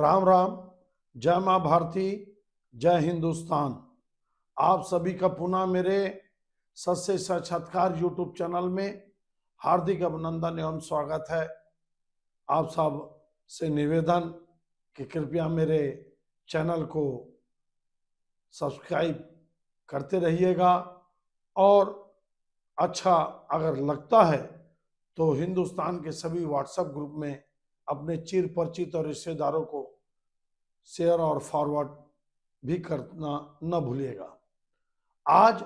राम राम जय माँ भारती जय हिंदुस्तान आप सभी का पुनः मेरे सस्य साक्षात्कार यूट्यूब चैनल में हार्दिक अभिनंदन एवं स्वागत है आप सब से निवेदन कि कृपया मेरे चैनल को सब्सक्राइब करते रहिएगा और अच्छा अगर लगता है तो हिंदुस्तान के सभी व्हाट्सएप ग्रुप में अपने चिर परिचित और रिश्तेदारों को शेयर और फॉरवर्ड भी करना न भूलिएगा आज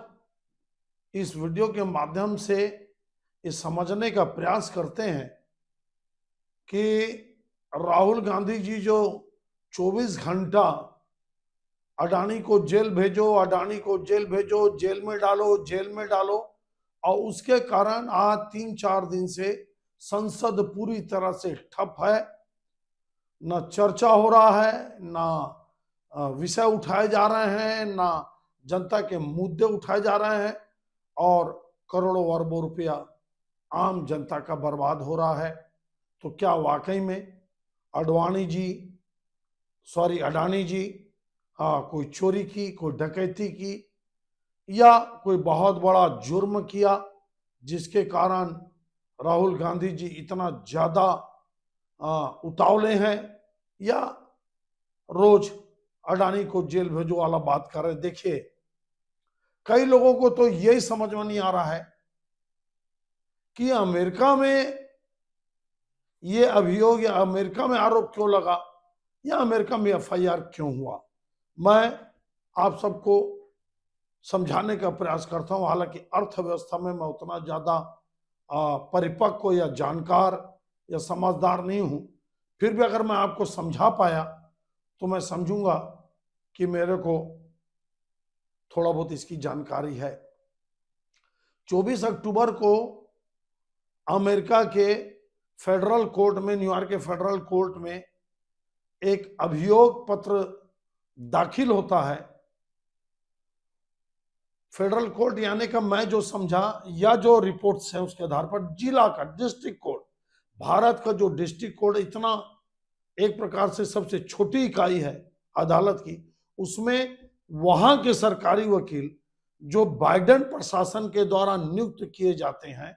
इस वीडियो के माध्यम से ये समझने का प्रयास करते हैं कि राहुल गांधी जी जो 24 घंटा अडानी को जेल भेजो अडानी को जेल भेजो जेल में डालो जेल में डालो और उसके कारण आज तीन चार दिन से संसद पूरी तरह से ठप है ना चर्चा हो रहा है ना विषय उठाए जा रहे हैं ना जनता के मुद्दे उठाए जा रहे हैं और करोड़ों अरबों रुपया आम जनता का बर्बाद हो रहा है तो क्या वाकई में अडवाणी जी सॉरी अडानी जी आ, हाँ, कोई चोरी की कोई डकैती की या कोई बहुत बड़ा जुर्म किया जिसके कारण राहुल गांधी जी इतना ज़्यादा उतावले हैं या रोज अडानी को जेल भेजो वाला बात कर रहे देखिए कई लोगों को तो यही समझ में नहीं आ रहा है कि अमेरिका में ये अभियोग या अमेरिका में आरोप क्यों लगा या अमेरिका में एफआईआर क्यों हुआ मैं आप सबको समझाने का प्रयास करता हूं हालांकि अर्थव्यवस्था में मैं उतना ज़्यादा परिपक्व या जानकार या समझदार नहीं हूँ फिर भी अगर मैं आपको समझा पाया तो मैं समझूंगा कि मेरे को थोड़ा बहुत इसकी जानकारी है 24 अक्टूबर को अमेरिका के फेडरल कोर्ट में न्यूयॉर्क के फेडरल कोर्ट में एक अभियोग पत्र दाखिल होता है फेडरल कोर्ट यानी का मैं जो समझा या जो रिपोर्ट्स है उसके आधार पर जिला का डिस्ट्रिक्ट कोर्ट भारत का जो डिस्ट्रिक्ट कोर्ट इतना एक प्रकार से सबसे छोटी इकाई है अदालत की उसमें वहां के सरकारी वकील जो बाइडन प्रशासन के द्वारा नियुक्त किए जाते हैं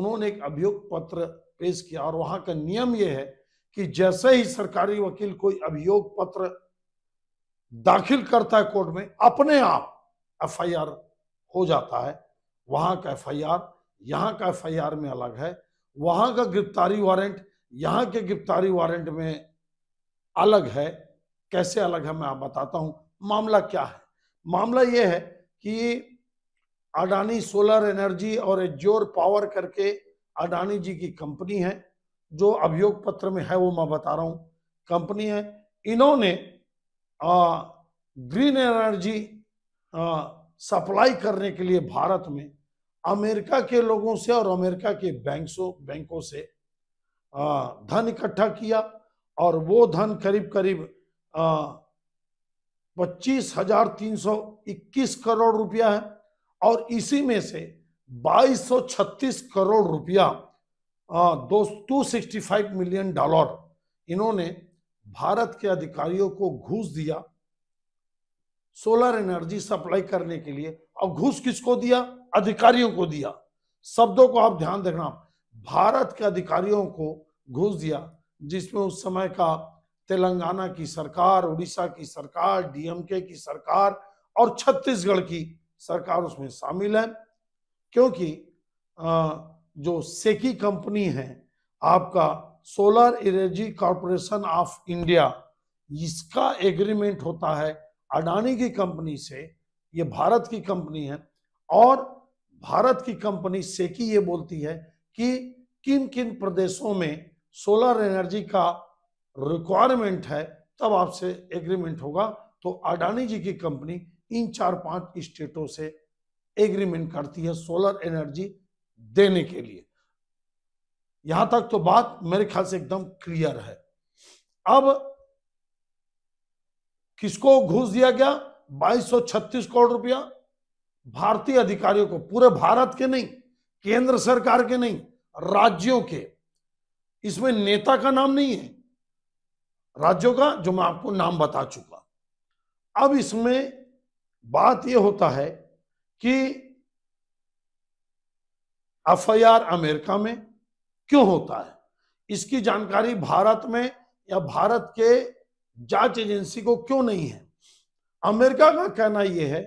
उन्होंने एक अभियोग पत्र पेश किया और वहां का नियम यह है कि जैसे ही सरकारी वकील कोई अभियोग पत्र दाखिल करता है कोर्ट में अपने आप एफआईआर हो जाता है वहाँ का एफआईआर यहाँ का एफआईआर में अलग है वहाँ का गिरफ्तारी वारंट यहाँ के गिरफ्तारी वारंट में अलग है कैसे अलग है मैं आप बताता हूँ मामला क्या है मामला ये है कि अडानी सोलर एनर्जी और एजोर पावर करके अडानी जी की कंपनी है जो अभियोग पत्र में है वो मैं बता रहा हूँ कंपनी है इन्होंने ग्रीन एनर्जी सप्लाई करने के लिए भारत में अमेरिका के लोगों से और अमेरिका के बैंकों बैंकों से धन इकट्ठा किया और वो धन करीब करीब पच्चीस हजार तीन सौ इक्कीस करोड़ रुपया है और इसी में से बाईस सौ छत्तीस करोड़ रुपया दो two sixty five million dollar इन्होंने भारत के अधिकारियों को घूस दिया सोलर एनर्जी सप्लाई करने के लिए अब घूस किसको दिया अधिकारियों को दिया शब्दों को आप ध्यान देखना भारत के अधिकारियों को घूस दिया जिसमें उस समय का तेलंगाना की सरकार उड़ीसा की सरकार डीएमके की सरकार और छत्तीसगढ़ की सरकार उसमें शामिल है क्योंकि जो सेकी कंपनी है आपका Solar Energy Corporation of India इसका एग्रीमेंट होता है अडानी की कंपनी से ये भारत की कंपनी है और भारत की कंपनी सेकी ये बोलती है कि किन किन प्रदेशों में सोलर एनर्जी का रिक्वायरमेंट है तब आपसे एग्रीमेंट होगा तो अडानी जी की कंपनी इन चार पांच स्टेटों से एग्रीमेंट करती है सोलर एनर्जी देने के लिए यहां तक तो बात मेरे ख्याल से एकदम क्लियर है अब किसको घूस दिया गया 2236 करोड़ रुपया भारतीय अधिकारियों को पूरे भारत के नहीं केंद्र सरकार के नहीं राज्यों के इसमें नेता का नाम नहीं है राज्यों का जो मैं आपको नाम बता चुका अब इसमें बात यह होता है कि एफ अमेरिका में क्यों होता है इसकी जानकारी भारत में या भारत के जांच एजेंसी को क्यों नहीं है अमेरिका का कहना यह है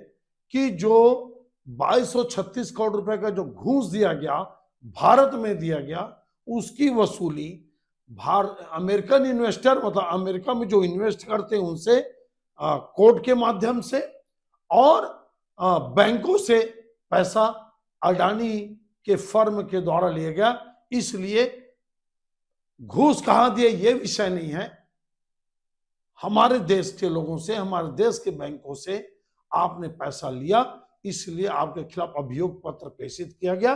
कि जो 2236 करोड़ रुपए का जो घूस दिया गया भारत में दिया गया उसकी वसूली भार अमेरिकन इन्वेस्टर मतलब अमेरिका में जो इन्वेस्ट करते हैं उनसे कोर्ट के माध्यम से और आ, बैंकों से पैसा अडानी के फर्म के द्वारा लिया गया इसलिए घूस कहां दिए ये विषय नहीं है हमारे देश के लोगों से हमारे देश के बैंकों से आपने पैसा लिया इसलिए आपके खिलाफ अभियोग पत्र प्रेषित किया गया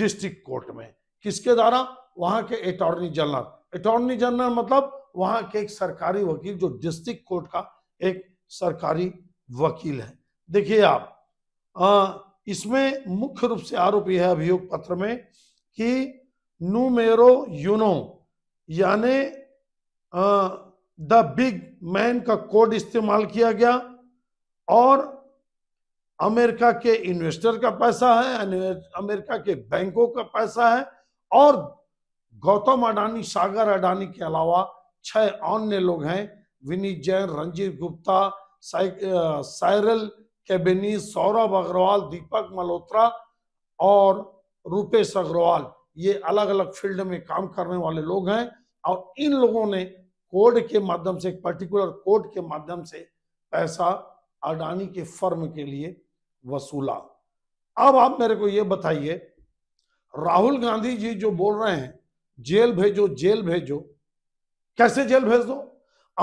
डिस्ट्रिक्ट कोर्ट में किसके द्वारा वहां के अटॉर्नी जनरल अटॉर्नी जनरल मतलब वहां के एक सरकारी वकील जो डिस्ट्रिक्ट कोर्ट का एक सरकारी वकील है देखिए आप आ, इसमें मुख्य रूप से आरोप यह है अभियोग पत्र में कि नूमेरो यूनो यानी द बिग मैन का कोड इस्तेमाल किया गया और अमेरिका के इन्वेस्टर का पैसा है अमेरिका के बैंकों का पैसा है और गौतम अडानी सागर अडानी के अलावा छह अन्य लोग हैं विनीत जैन रंजीत गुप्ता साइरल कैबेनी सौरभ अग्रवाल दीपक मल्होत्रा और रूपेश अग्रवाल ये अलग अलग फील्ड में काम करने वाले लोग हैं और इन लोगों ने कोड के माध्यम से एक पर्टिकुलर कोड के माध्यम से पैसा अडानी के फर्म के लिए वसूला अब आप मेरे को यह बताइए राहुल गांधी जी जो बोल रहे हैं जेल भेजो जेल भेजो कैसे जेल भेज दो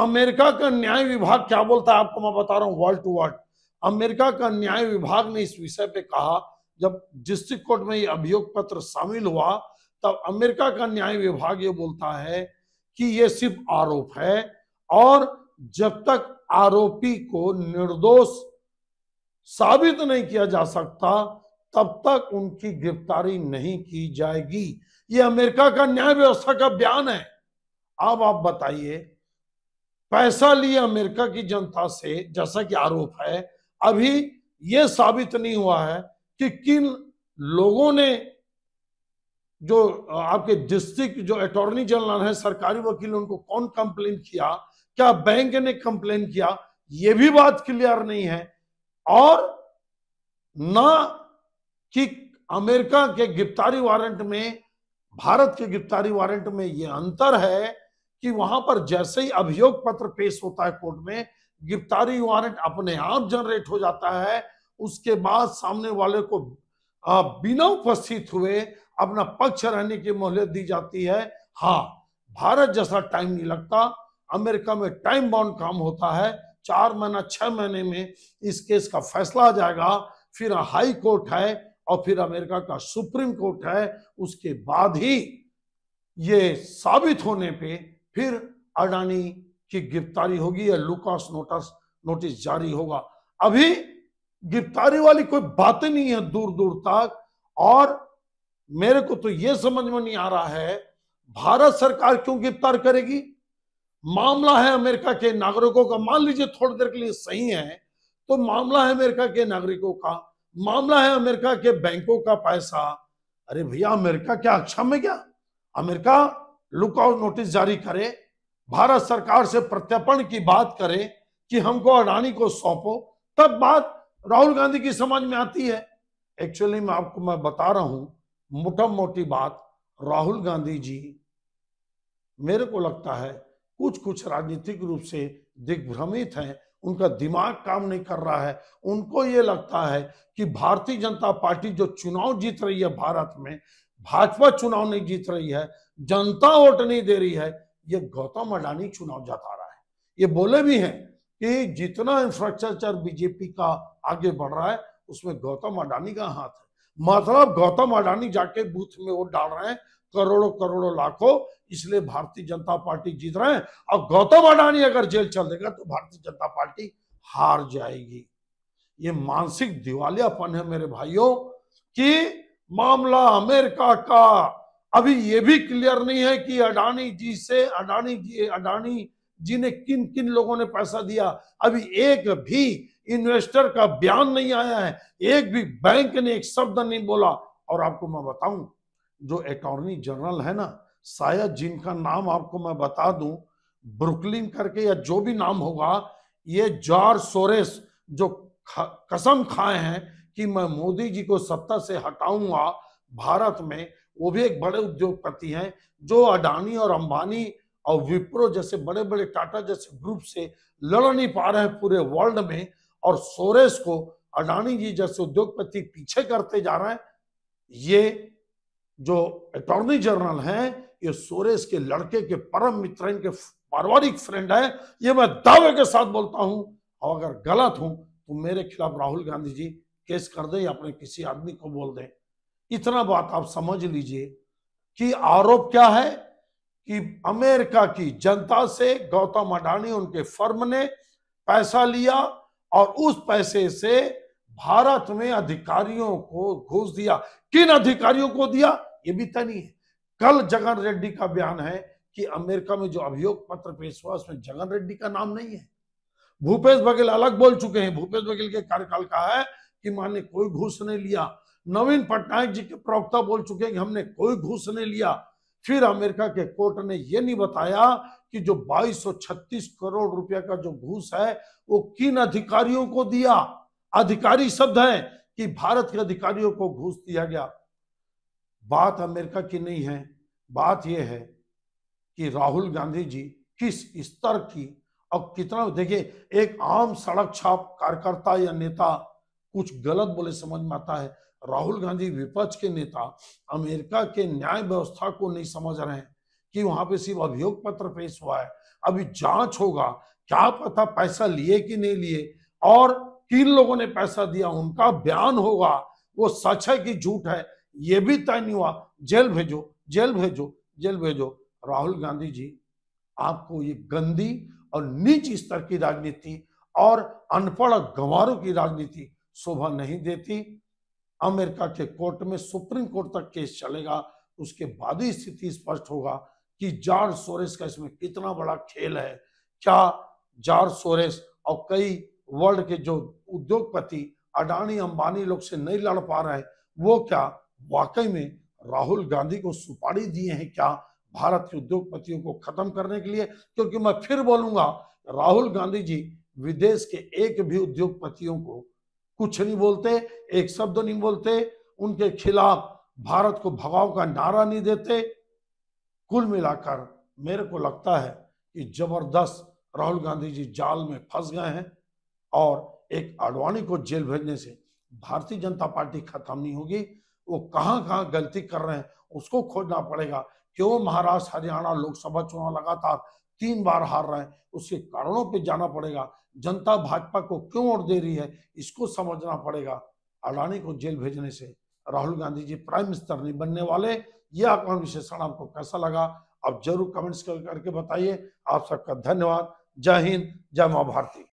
अमेरिका का न्याय विभाग क्या बोलता है आपको मैं बता रहा हूं वर्ल्ड टू वर्ल्ड अमेरिका का न्याय विभाग ने इस विषय पे कहा जब डिस्ट्रिक्ट कोर्ट में ये अभियोग पत्र शामिल हुआ तब अमेरिका का न्याय विभाग ये बोलता है कि ये सिर्फ आरोप है और जब तक आरोपी को निर्दोष साबित नहीं किया जा सकता तब तक उनकी गिरफ्तारी नहीं की जाएगी ये अमेरिका का न्याय व्यवस्था का बयान है अब आप बताइए पैसा लिए अमेरिका की जनता से जैसा कि आरोप है अभी यह साबित नहीं हुआ है कि किन लोगों ने जो आपके डिस्ट्रिक्ट जो अटॉर्नी जनरल है सरकारी वकील उनको कौन कंप्लेन किया क्या बैंक ने कंप्लेन किया यह भी बात क्लियर नहीं है और ना कि अमेरिका के गिरफ्तारी वारंट में भारत के गिरफ्तारी वारंट में यह अंतर है कि वहां पर जैसे ही अभियोग पत्र पेश होता है कोर्ट में गिरफ्तारी वारंट अपने आप जनरेट हो जाता है उसके बाद सामने वाले को बिना उपस्थित हुए अपना पक्ष रहने की मोहलियत दी जाती है हाँ भारत जैसा टाइम नहीं लगता अमेरिका में टाइम बाउंड काम होता है चार महीना छह महीने में इस केस का फैसला आ जाएगा फिर हाई कोर्ट है और फिर अमेरिका का सुप्रीम कोर्ट है उसके बाद ही ये साबित होने पे फिर अडानी की गिरफ्तारी होगी या लुकास नोटिस नोटिस जारी होगा अभी गिरफ्तारी वाली कोई बात नहीं है दूर दूर तक और मेरे को तो यह समझ में नहीं आ रहा है भारत सरकार क्यों गिरफ्तार करेगी मामला है अमेरिका के नागरिकों का मान लीजिए थोड़ी देर के लिए सही है तो मामला है अमेरिका के नागरिकों का मामला है अमेरिका के बैंकों का पैसा अरे भैया अमेरिका क्या अच्छा में क्या अमेरिका लुकआउट नोटिस जारी करे भारत सरकार से प्रत्यर्पण की बात करे कि हमको अडानी को सौंपो तब बात राहुल गांधी की समझ में आती है एक्चुअली मैं आपको मैं बता रहा हूं मोटा मोटी बात राहुल गांधी जी मेरे को लगता है कुछ कुछ राजनीतिक रूप से दिग्भ्रमित हैं उनका दिमाग काम नहीं कर रहा है उनको ये लगता है कि भारतीय जनता पार्टी जो चुनाव जीत रही है भारत में भाजपा चुनाव नहीं जीत रही है जनता वोट नहीं दे रही है ये गौतम अडानी चुनाव जता रहा है ये बोले भी हैं कि जितना इंफ्रास्ट्रक्चर बीजेपी का आगे बढ़ रहा है उसमें गौतम अडानी का हाथ है मतलब गौतम अडानी जाके बूथ में वोट डाल रहे हैं करोड़ों करोड़ों लाखों इसलिए भारतीय जनता पार्टी जीत रहे हैं और गौतम अडानी अगर जेल चल देगा तो भारतीय जनता पार्टी हार जाएगी ये मानसिक दिवालियापन है मेरे भाइयों कि मामला अमेरिका का अभी ये भी क्लियर नहीं है कि अडानी जी से अडानी जी अडानी जी ने किन किन लोगों ने पैसा दिया अभी एक भी इन्वेस्टर का बयान नहीं आया है एक भी बैंक ने एक शब्द नहीं बोला और आपको मैं बताऊं जो अटॉर्नी जनरल है ना शायद जिनका नाम आपको मैं बता दूं ब्रुकलिन करके या जो भी नाम होगा ये जॉर्ज सोरेस जो खा, कसम खाए हैं कि मैं मोदी जी को सत्ता से हटाऊंगा भारत में वो भी एक बड़े उद्योगपति हैं जो अडानी और अंबानी और विप्रो जैसे बड़े बड़े टाटा जैसे ग्रुप से लड़ नहीं पा रहे हैं पूरे वर्ल्ड में और सोरेस को अडानी जी जैसे उद्योगपति पीछे करते जा रहे हैं ये जो अटॉर्नी जनरल हैं ये सोरेस के लड़के के परम मित्र इनके पारिवारिक फ्रेंड है ये मैं दावे के साथ बोलता हूं और अगर गलत हूं तो मेरे खिलाफ राहुल गांधी जी केस कर दें या अपने किसी आदमी को बोल दें इतना बात आप समझ लीजिए कि आरोप क्या है कि अमेरिका की जनता से गौतम अडानी उनके फर्म ने पैसा लिया और उस पैसे से भारत में अधिकारियों को घूस दिया किन अधिकारियों को दिया ये भी तय नहीं है कल जगन रेड्डी का बयान है कि अमेरिका में जो अभियोग पत्र पेश हुआ उसमें जगन रेड्डी का नाम नहीं है भूपेश बघेल अलग बोल चुके हैं भूपेश बघेल के कार्यकाल का है कि माने कोई घूस नहीं लिया नवीन पटनायक जी के प्रवक्ता बोल चुके हैं कि हमने कोई घूस नहीं लिया फिर अमेरिका के कोर्ट ने यह नहीं बताया कि जो 2236 करोड़ रुपया का जो घूस है वो किन अधिकारियों को दिया अधिकारी शब्द है कि भारत के अधिकारियों को घूस दिया गया बात अमेरिका की नहीं है बात यह है कि राहुल गांधी जी किस स्तर की और कितना देखिए एक आम सड़क छाप कार्यकर्ता या नेता कुछ गलत बोले समझ में आता है राहुल गांधी विपक्ष के नेता अमेरिका के न्याय व्यवस्था को नहीं समझ रहे हैं कि वहां पे सिर्फ अभियोग पत्र पेश हुआ है अभी जांच होगा क्या पता पैसा लिए कि नहीं लिए और किन लोगों ने पैसा दिया उनका बयान होगा वो सच है कि झूठ है ये भी तय नहीं हुआ जेल भेजो जेल भेजो जेल भेजो राहुल गांधी जी आपको ये गंदी और नीच स्तर की राजनीति और अनपढ़ गंवारों की राजनीति शोभा नहीं देती अमेरिका के कोर्ट में सुप्रीम कोर्ट तक केस चलेगा उसके बाद ही स्थिति स्पष्ट होगा कि जॉर्ज सोरेस का इसमें कितना बड़ा खेल है क्या जॉर्ज सोरेस और कई वर्ल्ड के जो उद्योगपति अडानी अंबानी लोग से नहीं लड़ पा रहे वो क्या वाकई में राहुल गांधी को सुपारी दिए हैं क्या भारत के उद्योगपतियों को खत्म करने के लिए क्योंकि मैं फिर बोलूंगा राहुल गांधी जी विदेश के एक भी उद्योगपतियों को कुछ नहीं बोलते एक शब्द नहीं बोलते उनके खिलाफ भारत को भगाओ का नारा नहीं देते कुल मिलाकर मेरे को लगता है कि जबरदस्त राहुल गांधी जी जाल में फंस गए हैं और एक आडवाणी को जेल भेजने से भारतीय जनता पार्टी खत्म नहीं होगी वो कहाँ कहाँ गलती कर रहे हैं उसको खोजना पड़ेगा क्यों महाराष्ट्र हरियाणा लोकसभा चुनाव लगातार तीन बार हार रहे हैं उसके कारणों पे जाना पड़ेगा जनता भाजपा को क्यों वोट दे रही है इसको समझना पड़ेगा अडानी को जेल भेजने से राहुल गांधी जी प्राइम मिनिस्टर नहीं बनने वाले यह आकलन विशेषण आपको कैसा लगा आप जरूर कमेंट्स करके बताइए आप सबका धन्यवाद जय हिंद जय मां भारती